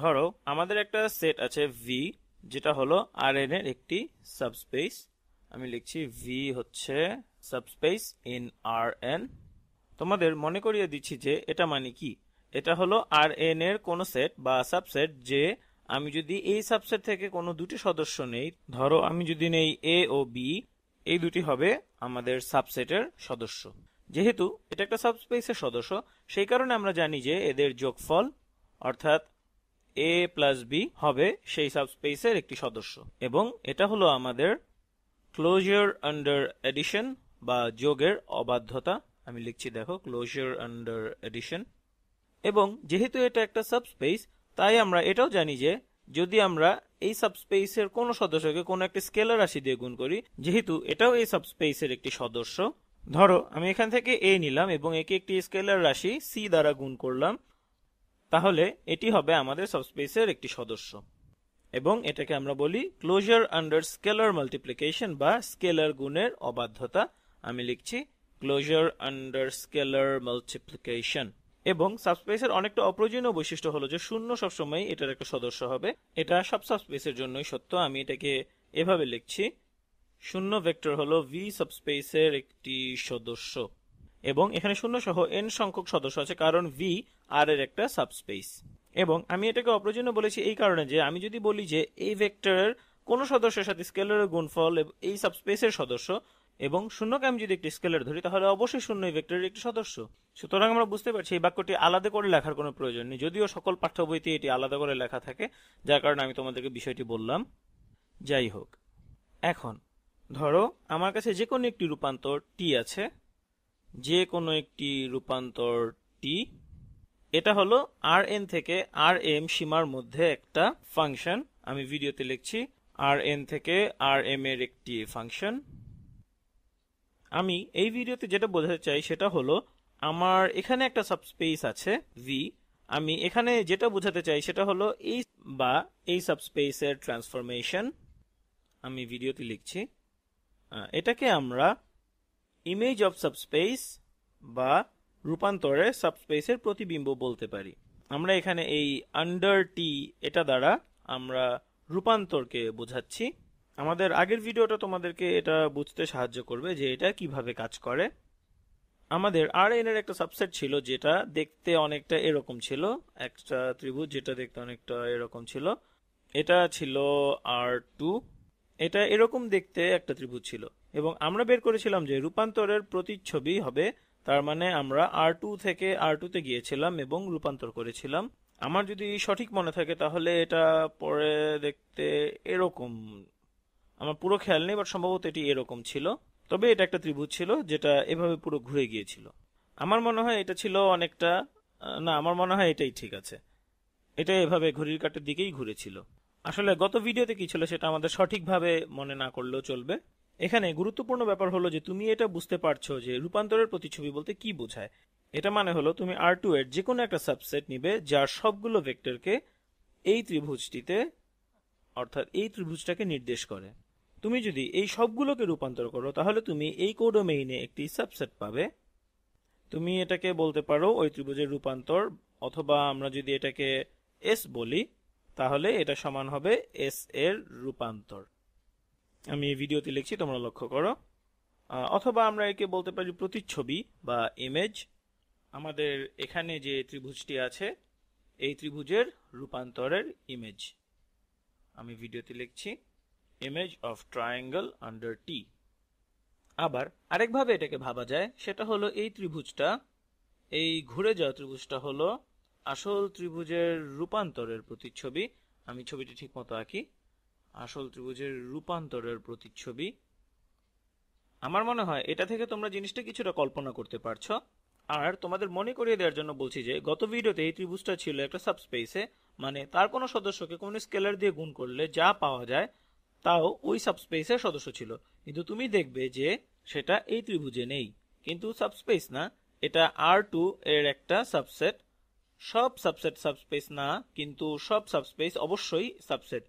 ধরো আমাদের একটা সেট আছে ভি যেটা হলো আর এন এর একটি সাবস্পেস আমি লিখছি ভি হচ্ছে সাবস্পেস ইন আর এন তোমাদের মনে করিয়ে দিচ্ছি যে এটা মানে কি এটা হলো আর এন এর কোনো সেট বা সাবসেট যে আমি যদি এই সাবসেট থেকে কোনো দুটি সদস্য নেই ধরো আমি যদি নেই এ ও বি এই দুটি হবে আমাদের সাবসেটের সদস্য যেহেতু এটা একটা সাবস্পেসের সদস্য সেই কারণে আমরা জানি যে এদের যোগফল অর্থাৎ এ প্লাস বি হবে সেই সাবস্পেসের একটি সদস্য এবং এটা হলো আমাদের ক্লোজার আন্ডার এডিশন বা যোগের অবাধ্যতা আমি লিখছি দেখো ক্লোজার আন্ডার এডিশন এবং যেহেতু এটা একটা সাবস্পেস তাই আমরা এটাও জানি যে যদি আমরা এই সাবস্পেসের কোনো সদস্যকে কোনো একটি স্কেলার রাশি দিয়ে গুণ করি যেহেতু এটাও এই সাবস্পেসের একটি সদস্য ধরো আমি এখান থেকে এ নিলাম এবং একে একটি স্কেলার রাশি সি দ্বারা গুণ করলাম তাহলে এটি হবে আমাদের সাবস্পেসের একটি সদস্য এবং এটাকে আমরা বলি ক্লোজার আন্ডার স্কেলার মাল্টিপ্লিকেশন বা স্কেলার গুণের অবাধ্যতা আমি লিখছি ক্লোজার আন্ডার স্কেলার মাল্টিপ্লিকেশন এবং সাবস্পেসের অনেকটা অপ্রয়োজনীয় বৈশিষ্ট্য হলো যে শূন্য সবসময় এটার একটা সদস্য হবে এটা সব সাবস্পেসের জন্যই সত্য আমি এটাকে এভাবে লিখছি শূন্য ভেক্টর হলো ভি সাবস্পেসের একটি সদস্য এবং এখানে শূন্য সহ এন সংখ্যক সদস্য আছে কারণ ভি আর এর একটা সাবস্পেস এবং আমি এটাকে অপ্রয়োজন বলেছি এই কারণে যে আমি যদি বলি যে এই ভেক্টরের কোনো সদস্যের সাথে স্কেলারের গুণফল এই সাবস্পেসের সদস্য এবং শূন্যকে আমি যদি একটি স্কেলার ধরি তাহলে অবশ্যই শূন্য এই ভেক্টরের একটি সদস্য সুতরাং আমরা বুঝতে পারছি এই বাক্যটি আলাদা করে লেখার কোনো প্রয়োজন নেই যদিও সকল পাঠ্য বইতে এটি আলাদা করে লেখা থাকে যার কারণে আমি তোমাদেরকে বিষয়টি বললাম যাই হোক এখন ধরো আমার কাছে যে কোনো একটি রূপান্তর টি আছে যে কোনো একটি রূপান্তর টি এটা হলো আর এন থেকে আর এম সীমার মধ্যে একটা ফাংশন আমি ভিডিওতে লিখছি আর এন থেকে আর এম এর একটি ফাংশন আমি এই ভিডিওতে যেটা বোঝাতে চাই সেটা হলো আমার এখানে একটা সাবস্পেস আছে ভি আমি এখানে যেটা বোঝাতে চাই সেটা হলো এই বা এই সাবস্পেসের ট্রান্সফরমেশন আমি ভিডিওতে লিখছি এটাকে আমরা ইমেজ অফ সাবস্পেস বা রূপান্তরে সাবস্পেসের প্রতিবিম্ব বলতে পারি আমরা এখানে এই আন্ডার টি এটা দ্বারা আমরা রূপান্তরকে বোঝাচ্ছি আমাদের আগের ভিডিওটা তোমাদেরকে এটা বুঝতে সাহায্য করবে যে এটা কিভাবে কাজ করে আমাদের আর এন এর একটা সাবসেট ছিল যেটা দেখতে অনেকটা এরকম ছিল একটা ত্রিভুজ যেটা দেখতে অনেকটা এরকম ছিল এটা ছিল আর টু এটা এরকম দেখতে একটা ত্রিভুজ ছিল এবং আমরা বের করেছিলাম যে রূপান্তরের প্রতিচ্ছবি হবে তার মানে আমরা আর টু থেকে আর তে গিয়েছিলাম এবং রূপান্তর করেছিলাম আমার যদি সঠিক মনে থাকে তাহলে এটা পরে দেখতে এরকম আমার পুরো খেয়াল নেই বাট সম্ভবত এটি এরকম ছিল তবে এটা একটা ত্রিভুজ ছিল যেটা এভাবে পুরো ঘুরে গিয়েছিল আমার মনে হয় এটা ছিল অনেকটা না আমার মনে হয় এটাই ঠিক আছে এটা এভাবে ঘড়ির কাটের দিকেই ঘুরেছিল আসলে গত ভিডিওতে কি ছিল সেটা আমাদের সঠিকভাবে মনে না করলেও চলবে এখানে গুরুত্বপূর্ণ ব্যাপার হলো যে তুমি এটা বুঝতে পারছো যে রূপান্তরের প্রতিচ্ছবি বলতে কি বোঝায় এটা মানে হলো তুমি আর টু এর যে কোনো একটা সাবসেট নিবে যার সবগুলো ভেক্টরকে এই ত্রিভুজটিতে অর্থাৎ এই ত্রিভুজটাকে নির্দেশ করে তুমি যদি এই সবগুলোকে রূপান্তর করো তাহলে তুমি এই কোডোমেইনে একটি সাবসেট পাবে তুমি এটাকে বলতে পারো ওই ত্রিভুজের রূপান্তর অথবা আমরা যদি এটাকে এস বলি তাহলে এটা সমান হবে এস এর রূপান্তর আমি এই ভিডিওতে লিখছি তোমরা লক্ষ্য করো অথবা আমরা একে বলতে পারি প্রতিচ্ছবি বা ইমেজ আমাদের এখানে যে ত্রিভুজটি আছে এই ত্রিভুজের রূপান্তরের ইমেজ আমি ভিডিওতে লিখছি image of triangle under T আবার আরেকভাবে এটাকে ভাবা যায় সেটা হলো এই ত্রিভুজটা এই ঘুরে যাওয়া ত্রিভুজটা হলো আসল ত্রিভুজের রূপান্তরের প্রতিচ্ছবি আমি ছবিটি ঠিক মতো আঁকি আসল ত্রিভুজের রূপান্তরের প্রতিচ্ছবি আমার মনে হয় এটা থেকে তোমরা জিনিসটা কিছুটা কল্পনা করতে পারছো আর তোমাদের মনে করিয়ে দেওয়ার জন্য বলছি যে গত ভিডিওতে এই ত্রিভুজটা ছিল একটা সাবস্পেসে মানে তার কোনো সদস্যকে কোনো স্কেলার দিয়ে গুণ করলে যা পাওয়া যায় তাও ওই সাবস্পেসের সদস্য ছিল কিন্তু তুমি দেখবে যে সেটা এই ত্রিভুজে নেই কিন্তু সাবস্পেস না এটা আর টু এর একটা সাবসেট সব সাবসেট সাবস্পেস না কিন্তু সব সাবস্পেস অবশ্যই সাবসেট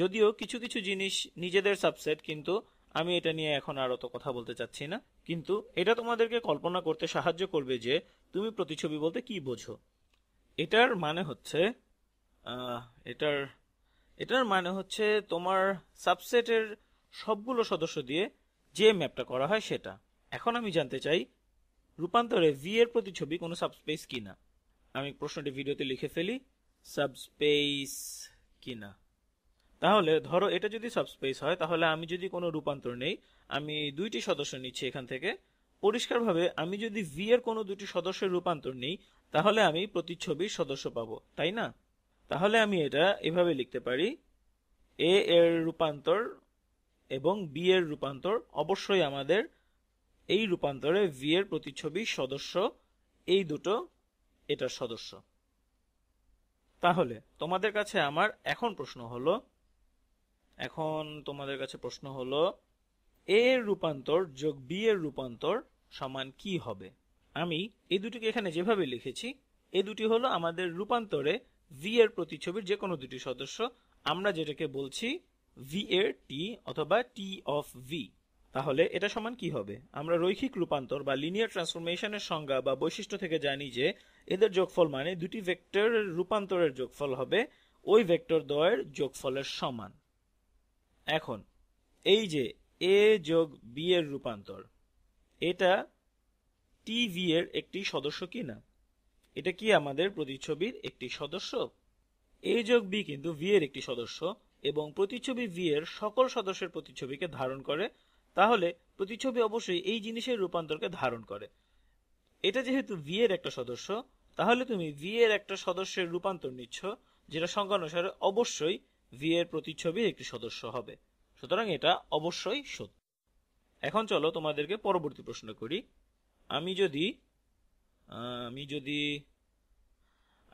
যদিও কিছু কিছু জিনিস নিজেদের সাবসেট কিন্তু আমি এটা নিয়ে এখন আর অত কথা বলতে চাচ্ছি না কিন্তু এটা তোমাদেরকে কল্পনা করতে সাহায্য করবে যে তুমি প্রতিচ্ছবি বলতে কি বোঝো এটার মানে হচ্ছে এটার এটার মানে হচ্ছে তোমার সাবসেটের সবগুলো সদস্য দিয়ে যে ম্যাপটা করা হয় সেটা এখন আমি জানতে চাই রূপান্তরে ভি এর প্রতিচ্ছবি কোনো সাবস্পেস কিনা আমি প্রশ্নটি ভিডিওতে লিখে ফেলি সাবস্পেস কিনা তাহলে ধরো এটা যদি সাবস্পেস হয় তাহলে আমি যদি কোনো রূপান্তর নেই আমি দুইটি সদস্য নিচ্ছি এখান থেকে পরিষ্কারভাবে আমি যদি ভি এর কোনো দুটি সদস্যের রূপান্তর নিই তাহলে আমি প্রতিচ্ছবির সদস্য পাব তাই না তাহলে আমি এটা এভাবে লিখতে পারি এ এর রূপান্তর এবং বি এর রূপান্তর অবশ্যই আমাদের এই রূপান্তরে ভি এর প্রতিচ্ছবি সদস্য এই দুটো এটার সদস্য তাহলে তোমাদের কাছে আমার এখন প্রশ্ন হলো এখন তোমাদের কাছে প্রশ্ন হলো এ এর রূপান্তর যোগ বি এর রূপান্তর সমান কি হবে আমি এই দুটিকে এখানে যেভাবে লিখেছি এ দুটি হলো আমাদের রূপান্তরে ভি এর প্রতিচ্ছবির যে কোনো দুটি সদস্য আমরা যেটাকে বলছি ভি এর টি অথবা টি অফ ভি তাহলে এটা সমান কি হবে আমরা রৈখিক রূপান্তর বা লিনিয়ার ট্রান্সফরমেশনের সংজ্ঞা বা বৈশিষ্ট্য থেকে জানি যে এদের যোগফল মানে দুটি ভেক্টরের রূপান্তরের যোগফল হবে ওই ভেক্টর দ্বয়ের যোগফলের সমান এখন এই যে এ যোগ বি এর রূপান্তর এটা টিভি এর একটি সদস্য কি না এটা কি আমাদের প্রতিচ্ছবির একটি সদস্য এ যোগ বি কিন্তু ভি এর একটি সদস্য এবং প্রতিচ্ছবি ভি এর সকল সদস্যের প্রতিচ্ছবিকে ধারণ করে তাহলে প্রতিচ্ছবি অবশ্যই এই জিনিসের রূপান্তরকে ধারণ করে এটা যেহেতু ভি এর একটা সদস্য তাহলে তুমি ভি এর একটা সদস্যের রূপান্তর নিচ্ছ যেটা সংখ্যানুসারে অবশ্যই ভি এর প্রতিচ্ছবির একটি সদস্য হবে সুতরাং এটা অবশ্যই সত্য এখন চলো তোমাদেরকে পরবর্তী প্রশ্ন করি আমি যদি আমি যদি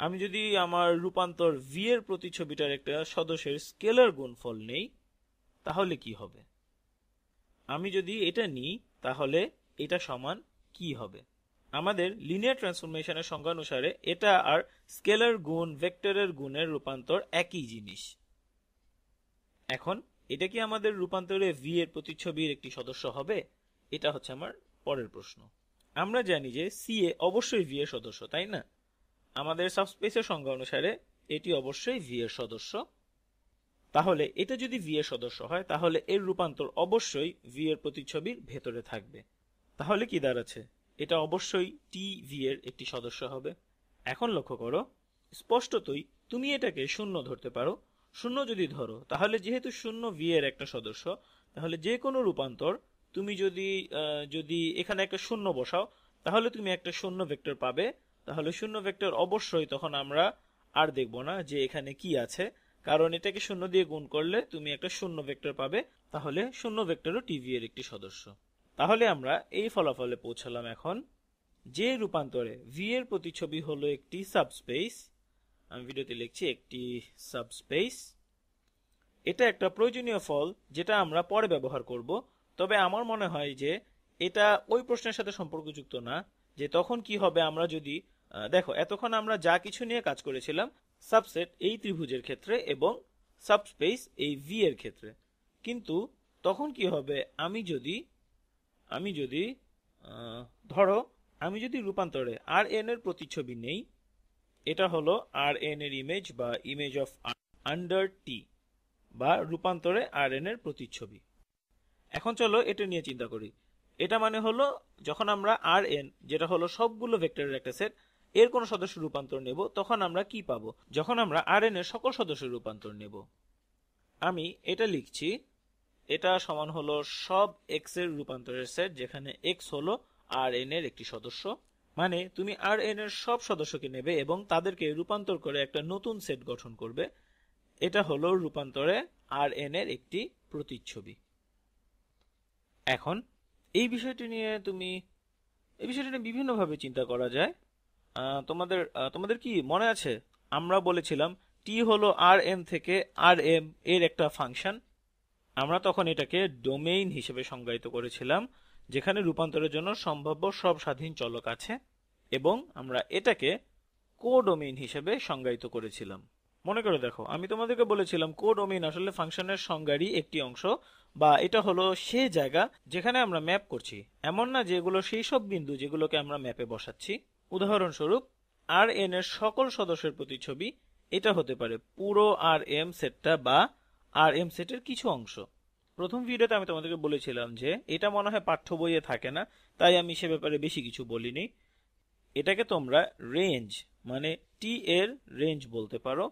আমি যদি আমার রূপান্তর ভিয়ের এর প্রতিচ্ছবিটার একটা সদস্যের স্কেলার গুণফল নেই তাহলে কি হবে আমি যদি এটা নিই তাহলে এটা সমান কি হবে আমাদের লিনিয়ার ট্রান্সফরমেশনের সংজ্ঞা অনুসারে এটা আর স্কেলার গুণ ভেক্টরের গুণের রূপান্তর একই জিনিস এখন এটা কি আমাদের রূপান্তরে ভি এর প্রতিচ্ছবির একটি সদস্য হবে এটা হচ্ছে আমার পরের প্রশ্ন আমরা জানি যে সি এ অবশ্যই ভি এর সদস্য তাই না আমাদের সাবস্পেসের সংজ্ঞা অনুসারে এটি অবশ্যই ভি এর সদস্য তাহলে এটা যদি ভি এর সদস্য হয় তাহলে এর রূপান্তর অবশ্যই ভি এর প্রতিচ্ছবির ভেতরে থাকবে তাহলে কি দাঁড়াচ্ছে এটা অবশ্যই টি ভি এর একটি সদস্য হবে এখন লক্ষ্য করো স্পষ্টতই তুমি এটাকে শূন্য ধরতে পারো শূন্য যদি ধরো তাহলে যেহেতু শূন্য ভি এর একটা সদস্য তাহলে যে কোনো রূপান্তর তুমি যদি যদি এখানে একটা শূন্য বসাও তাহলে তুমি একটা শূন্য ভেক্টর পাবে তাহলে শূন্য ভেক্টর অবশ্যই তখন আমরা আর দেখব না যে এখানে কি আছে কারণ এটাকে শূন্য দিয়ে গুণ করলে তুমি একটা শূন্য ভেক্টর পাবে তাহলে শূন্য ভেক্টরও টিভি এর একটি সদস্য তাহলে আমরা এই ফলাফলে পৌঁছালাম এখন যে রূপান্তরে ভি এর প্রতিচ্ছবি হলো একটি সাবস্পেস আমি ভিডিওতে লিখছি একটি সাবস্পেস এটা একটা প্রয়োজনীয় ফল যেটা আমরা পরে ব্যবহার করব তবে আমার মনে হয় যে এটা ওই প্রশ্নের সাথে সম্পর্কযুক্ত না যে তখন কি হবে আমরা যদি দেখো এতক্ষণ আমরা যা কিছু নিয়ে কাজ করেছিলাম সাবসেট এই ত্রিভুজের ক্ষেত্রে এবং সাবস্পেস এই ভি এর ক্ষেত্রে কিন্তু তখন কি হবে আমি যদি আমি যদি ধরো আমি যদি রূপান্তরে আর এন এর প্রতিচ্ছবি নেই এটা হলো আর এন এর ইমেজ বা ইমেজ অফ আন্ডার টি বা রূপান্তরে আর এন এর প্রতিচ্ছবি এখন চলো এটা নিয়ে চিন্তা করি এটা মানে হলো যখন আমরা আর এন যেটা হলো সবগুলো ভেক্টরের একটা সেট এর কোনো সদস্য রূপান্তর নেব তখন আমরা কি পাবো যখন আমরা আর এন এর সকল সদস্য রূপান্তর নেব আমি এটা লিখছি এটা সমান হলো সব এক্স এর রূপান্তরের সেট যেখানে এক্স হলো আর এন এর একটি সদস্য মানে তুমি আর এন এর সব সদস্যকে নেবে এবং তাদেরকে রূপান্তর করে একটা নতুন সেট গঠন করবে এটা হলো রূপান্তরে আর এন এর একটি প্রতিচ্ছবি এখন এই বিষয়টি নিয়ে তুমি এই বিষয়টি নিয়ে বিভিন্নভাবে চিন্তা করা যায় তোমাদের তোমাদের কি মনে আছে আমরা বলেছিলাম টি হলো আর এম থেকে আর এম এর একটা ফাংশন আমরা তখন এটাকে ডোমেইন হিসেবে সংজ্ঞায়িত করেছিলাম যেখানে রূপান্তরের জন্য সম্ভাব্য সব স্বাধীন চলক আছে এবং আমরা এটাকে কোডোমেইন হিসেবে সংজ্ঞায়িত করেছিলাম মনে করে দেখো আমি তোমাদেরকে বলেছিলাম কোডোমিন আসলে ফাংশনের সংজ্ঞারই একটি অংশ বা এটা হলো সে জায়গা যেখানে আমরা ম্যাপ করছি এমন না যেগুলো সেই সব বিন্দু যেগুলোকে আমরা ম্যাপে বসাচ্ছি উদাহরণস্বরূপ আর এন এর সকল সদস্যের প্রতিচ্ছবি এটা হতে পারে পুরো আর এম সেটটা বা আর এম সেটের কিছু অংশ প্রথম ভিডিওতে আমি তোমাদেরকে বলেছিলাম যে এটা মনে হয় পাঠ্য বইয়ে থাকে না তাই আমি সে ব্যাপারে বেশি কিছু বলিনি এটাকে তোমরা রেঞ্জ মানে টি এর রেঞ্জ বলতে পারো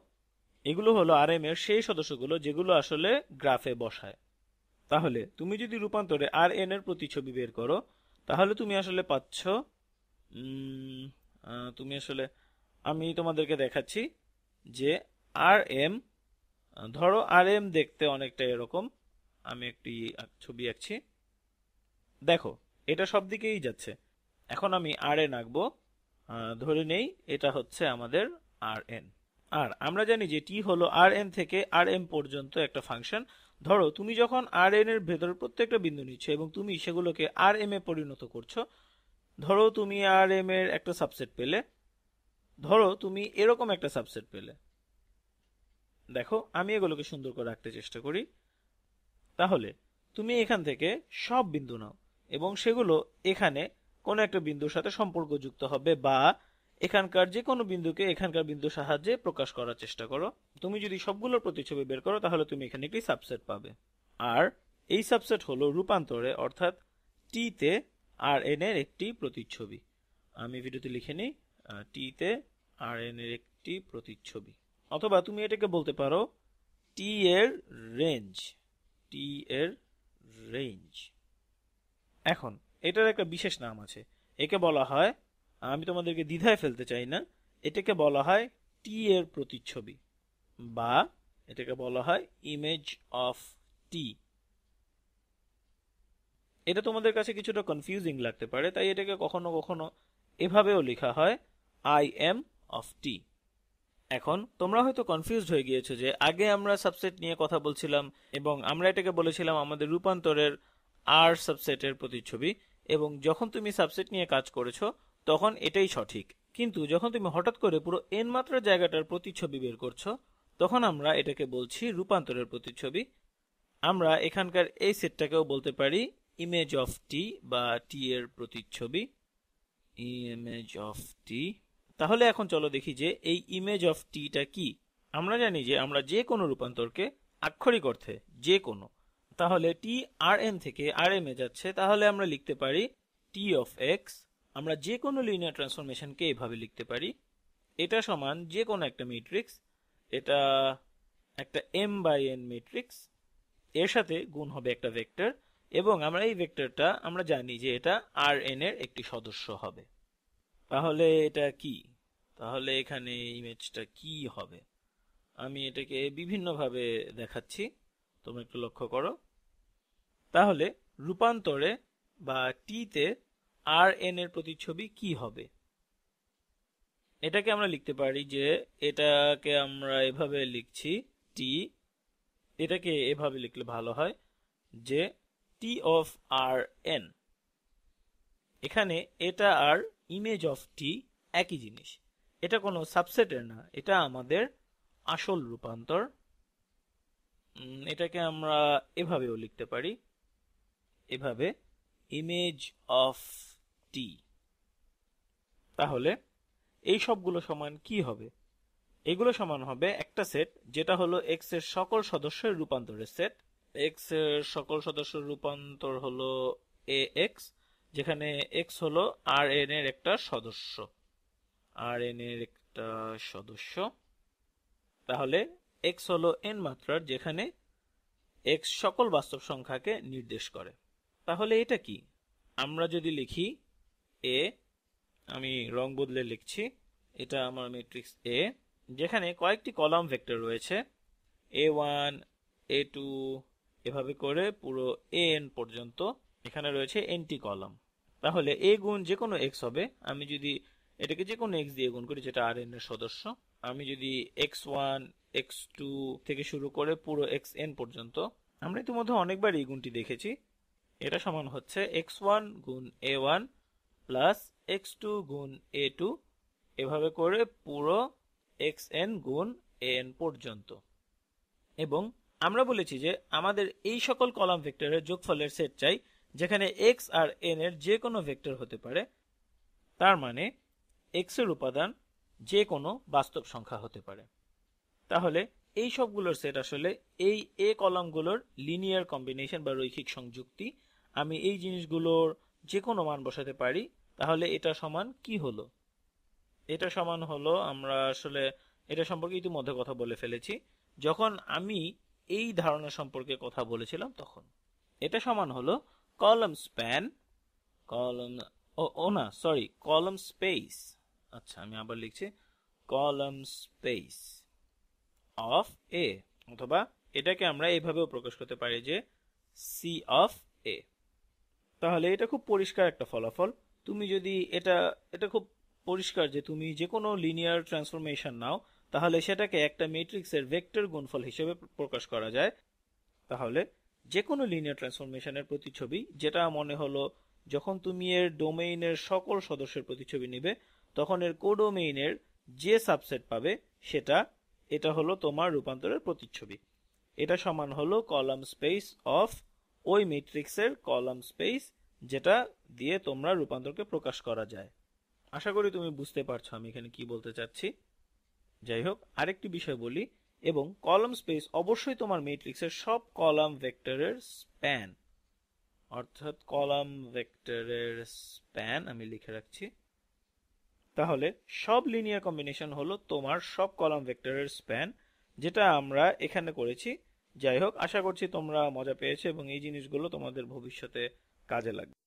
এগুলো হলো আর এম এর সেই সদস্যগুলো যেগুলো আসলে গ্রাফে বসায় তাহলে তুমি যদি রূপান্তরে আর এন এর প্রতিছবি বের করো তাহলে তুমি আসলে পাচ্ছ তুমি আসলে আমি তোমাদেরকে দেখাচ্ছি যে আর এম ধরো আর এম দেখতে অনেকটা এরকম আমি একটি ছবি আঁকছি দেখো এটা সব দিকেই যাচ্ছে এখন আমি আর এন আঁকবো ধরে নেই এটা হচ্ছে আমাদের আর এন আর আমরা জানি যে টি হলো আর এন থেকে আর এম পর্যন্ত একটা ফাংশন ধরো তুমি যখন আর এন এর ভেতর প্রত্যেকটা বিন্দু নিচ্ছ এবং তুমি সেগুলোকে আর এম এ পরিণত করছো ধরো তুমি আর এম এর একটা সাবসেট পেলে ধরো তুমি এরকম একটা সাবসেট পেলে দেখো আমি এগুলোকে সুন্দর করে রাখতে চেষ্টা করি তাহলে তুমি এখান থেকে সব বিন্দু নাও এবং সেগুলো এখানে কোনো একটা বিন্দুর সাথে সম্পর্কযুক্ত হবে বা এখানকার যে কোনো বিন্দুকে এখানকার বিন্দু সাহায্যে প্রকাশ করার চেষ্টা করো তুমি যদি সবগুলোর প্রতিচ্ছবি বের করো তাহলে তুমি এখানে একটি সাবসেট পাবে আর এই সাবসেট হলো রূপান্তরে অর্থাৎ টিতে আর এন এর একটি প্রতিচ্ছবি আমি ভিডিওতে লিখে নিই টিতে আর এন এর একটি প্রতিচ্ছবি অথবা তুমি এটাকে বলতে পারো টি এর রেঞ্জ টি এর রেঞ্জ এখন এটার একটা বিশেষ নাম আছে একে বলা হয় আমি তোমাদেরকে দ্বিধায় ফেলতে চাই না এটাকে বলা হয় টি এর প্রতিচ্ছবি বা এটাকে বলা হয় ইমেজ অফ টি এটা তোমাদের কাছে কিছুটা কনফিউজিং লাগতে পারে তাই এটাকে কখনো কখনো এভাবেও লেখা হয় আই এম অফ টি এখন তোমরা হয়তো কনফিউজড হয়ে গিয়েছো যে আগে আমরা সাবসেট নিয়ে কথা বলছিলাম এবং আমরা এটাকে বলেছিলাম আমাদের রূপান্তরের আর সাবসেটের প্রতিচ্ছবি এবং যখন তুমি সাবসেট নিয়ে কাজ করেছো তখন এটাই সঠিক কিন্তু যখন তুমি হঠাৎ করে পুরো এন মাত্রা জায়গাটার প্রতিচ্ছবি বের করছো তখন আমরা এটাকে বলছি রূপান্তরের প্রতিচ্ছবি আমরা এখানকার এই সেটটাকেও বলতে পারি ইমেজ অফ টি বা টি এর প্রতিচ্ছবি ইমেজ অফ টি তাহলে এখন চলো দেখি যে এই ইমেজ অফ টিটা কি আমরা জানি যে আমরা যে কোনো রূপান্তরকে আক্ষরিক অর্থে যে কোনো তাহলে টি আর এম থেকে আর এম এ যাচ্ছে তাহলে আমরা লিখতে পারি টি অফ এক্স আমরা যে কোনো লিনিয়ার ট্রান্সফরমেশনকে এভাবে লিখতে পারি এটা সমান যে কোনো একটা ম্যাট্রিক্স এটা একটা এম বাই এন ম্যাট্রিক্স এর সাথে গুণ হবে একটা ভেক্টর এবং আমরা এই ভেক্টরটা আমরা জানি যে এটা আর এন এর একটি সদস্য হবে তাহলে এটা কি তাহলে এখানে ইমেজটা কি হবে আমি এটাকে বিভিন্নভাবে দেখাচ্ছি তোমরা একটু লক্ষ্য করো তাহলে রূপান্তরে বা টিতে আর এন এর প্রতিচ্ছবি কি হবে এটাকে আমরা লিখতে পারি যে এটাকে আমরা এভাবে লিখছি টি এটাকে এভাবে লিখলে ভালো হয় যে টি অফ আর এন এখানে এটা আর ইমেজ অফ টি একই জিনিস এটা কোনো সাবসেটের না এটা আমাদের আসল রূপান্তর এটাকে আমরা এভাবেও লিখতে পারি এভাবে ইমেজ অফ টি তাহলে এই সবগুলো সমান কি হবে এগুলো সমান হবে একটা সেট যেটা হলো এক্স এর সকল সদস্যের রূপান্তরের সেট এক্স এর সকল সদস্যের রূপান্তর হলো এ এক্স যেখানে এক্স হলো আর এন এর একটা সদস্য আর এন এর একটা সদস্য তাহলে এক্স হলো এন মাত্রার যেখানে এক্স সকল বাস্তব সংখ্যাকে নির্দেশ করে তাহলে এটা কি আমরা যদি লিখি এ আমি রং বদলে লিখছি এটা আমার ম্যাট্রিক্স এ যেখানে কয়েকটি কলাম ভেক্টর রয়েছে এ ওয়ান এ টু এভাবে করে পুরো এ এন পর্যন্ত এখানে রয়েছে এনটি কলাম তাহলে এ গুণ যে কোনো এক্স হবে আমি যদি এটাকে যে কোনো এক্স দিয়ে গুণ করি যেটা আর এন এর সদস্য আমি যদি এক্স ওয়ান এক্স টু থেকে শুরু করে পুরো এক্স এন পর্যন্ত আমরা ইতিমধ্যে অনেকবার এই গুণটি দেখেছি এটা সমান হচ্ছে এক্স ওয়ান গুণ A one plus X two গুণ এ টু এভাবে করে পুরো এক্স এন গুণ এ এন পর্যন্ত এবং আমরা বলেছি যে আমাদের এই সকল কলাম ভেক্টরের যোগফলের সেট চাই যেখানে এক্স আর এন এর যে কোনো ভেক্টর হতে পারে তার মানে এক্সের উপাদান যে কোনো বাস্তব সংখ্যা হতে পারে তাহলে এই সবগুলোর সেট আসলে এই এ কলামগুলোর লিনিয়ার কম্বিনেশন বা রৈখিক সংযুক্তি আমি এই জিনিসগুলোর যে কোনো মান বসাতে পারি তাহলে এটা সমান কি হলো এটা সমান হলো আমরা আসলে এটা সম্পর্কে ইতিমধ্যে কথা বলে ফেলেছি যখন আমি এই ধারণা সম্পর্কে কথা বলেছিলাম তখন এটা সমান হলো কলম স্প্যান কলম ও না সরি কলম স্পেস আচ্ছা আমি আবার লিখছি কলাম স্পেস অফ এ অথবা এটাকে আমরা এইভাবেও প্রকাশ করতে পারি যে সি অফ এ তাহলে এটা খুব পরিষ্কার একটা ফলাফল তুমি যদি এটা এটা খুব পরিষ্কার যে তুমি যে কোনো লিনিয়ার ট্রান্সফরমেশন নাও তাহলে সেটাকে একটা ম্যাট্রিক্সের ভেক্টর গুণফল হিসেবে প্রকাশ করা যায় তাহলে যে কোনো লিনিয়ার ট্রান্সফরমেশনের প্রতিচ্ছবি যেটা মনে হলো যখন তুমি এর ডোমেইনের সকল সদস্যের প্রতিচ্ছবি নিবে তখন এর কোডোমেইনের যে সাবসেট পাবে সেটা এটা হলো তোমার রূপান্তরের প্রতিচ্ছবি এটা সমান হলো কলাম স্পেস অফ ওই ম্যাট্রিক্সের কলাম স্পেস যেটা দিয়ে তোমরা রূপান্তরকে প্রকাশ করা যায় আশা করি তুমি বুঝতে পারছো আমি এখানে কি বলতে চাচ্ছি যাই হোক আরেকটি বিষয় বলি এবং কলাম স্পেস অবশ্যই তোমার ম্যাট্রিক্সের সব কলাম ভেক্টরের স্প্যান অর্থাৎ কলাম ভেক্টরের স্প্যান আমি লিখে রাখছি তাহলে সব লিনিয়ার কম্বিনেশন হলো তোমার সব কলাম ভেক্টরের স্প্যান যেটা আমরা এখানে করেছি যাই হোক আশা করছি তোমরা মজা পেয়েছো এবং এই জিনিসগুলো তোমাদের ভবিষ্যতে কাজে লাগবে